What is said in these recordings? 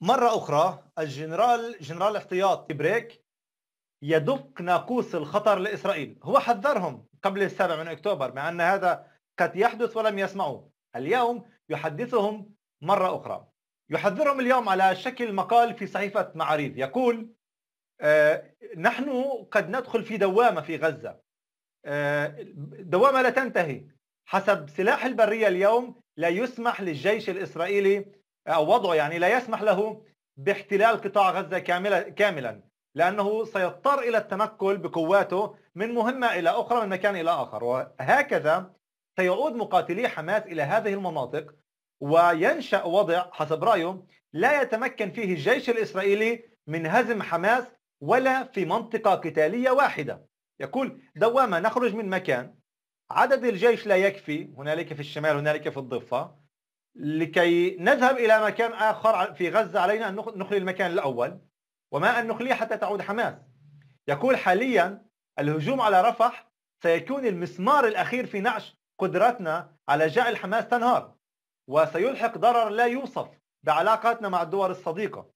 مرة أخرى الجنرال جنرال احتياط تبريك يدق ناقوس الخطر لإسرائيل هو حذرهم قبل السابع من أكتوبر مع أن هذا قد يحدث ولم يسمعوا اليوم يحدثهم مرة أخرى يحذرهم اليوم على شكل مقال في صحيفة معاريف يقول آه، نحن قد ندخل في دوامة في غزة آه، دوامة لا تنتهي حسب سلاح البرية اليوم لا يسمح للجيش الإسرائيلي أو وضعه يعني لا يسمح له باحتلال قطاع غزة كاملا, كاملا لأنه سيضطر إلى التنقل بقواته من مهمة إلى أخرى من مكان إلى آخر وهكذا سيعود مقاتلي حماس إلى هذه المناطق وينشأ وضع حسب رأيه لا يتمكن فيه الجيش الإسرائيلي من هزم حماس ولا في منطقة قتالية واحدة يقول دوامة نخرج من مكان عدد الجيش لا يكفي هنالك في الشمال هنالك في الضفة لكي نذهب إلى مكان آخر في غزة علينا أن نخلي المكان الأول وما أن نخليه حتى تعود حماس يقول حاليا الهجوم على رفح سيكون المسمار الأخير في نعش قدرتنا على جعل حماس تنهار وسيلحق ضرر لا يوصف بعلاقاتنا مع الدول الصديقة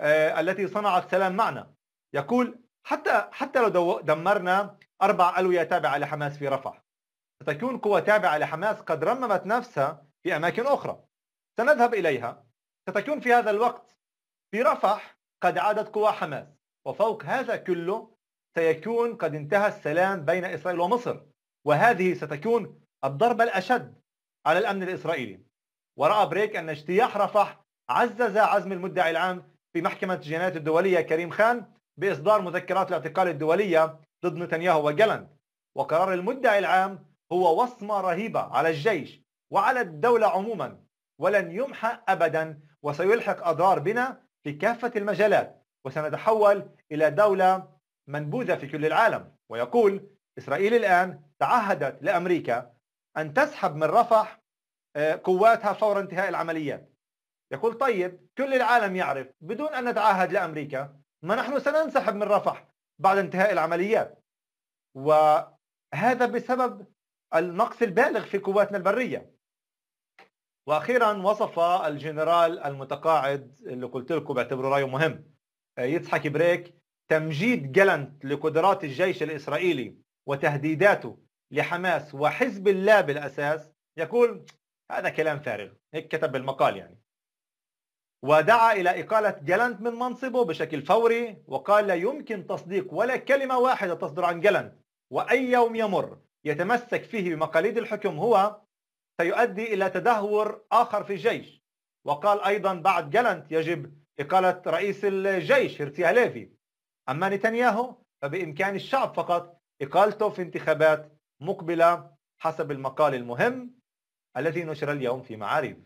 آه، التي صنعت سلام معنا يقول حتى حتى لو دمرنا أربع ألوية تابعة لحماس في رفح ستكون قوة تابعة لحماس قد رممت نفسها في أماكن أخرى سنذهب إليها ستكون في هذا الوقت في رفح قد عادت قوى حماس وفوق هذا كله سيكون قد انتهى السلام بين إسرائيل ومصر وهذه ستكون الضربة الأشد على الأمن الإسرائيلي ورأى بريك أن اجتياح رفح عزز عزم المدعي العام في محكمة الجنايات الدولية كريم خان بإصدار مذكرات الاعتقال الدولية ضد نتنياهو وجلند وقرار المدعي العام هو وصمة رهيبة على الجيش وعلى الدولة عموما ولن يمحى أبدا وسيلحق أضرار بنا في كافة المجالات وسنتحول إلى دولة منبوذة في كل العالم ويقول إسرائيل الآن تعهدت لأمريكا أن تسحب من رفح آه، قواتها فور انتهاء العمليات يقول طيب كل العالم يعرف بدون أن نتعهد لأمريكا ما نحن سننسحب من رفح بعد انتهاء العمليات وهذا بسبب النقص البالغ في قواتنا البرية واخيرا وصف الجنرال المتقاعد اللي قلت لكم بعتبره رايه مهم آه، يضحك بريك تمجيد جالنت لقدرات الجيش الاسرائيلي وتهديداته لحماس وحزب الله بالاساس يقول هذا كلام فارغ هيك كتب بالمقال يعني ودعا الى اقاله جالنت من منصبه بشكل فوري وقال لا يمكن تصديق ولا كلمه واحده تصدر عن جالنت واي يوم يمر يتمسك فيه بمقاليد الحكم هو سيؤدي إلى تدهور آخر في الجيش وقال أيضا بعد جالنت يجب إقالة رئيس الجيش هرتيا ليفي أما نتنياهو فبإمكان الشعب فقط إقالته في انتخابات مقبلة حسب المقال المهم الذي نشر اليوم في معارف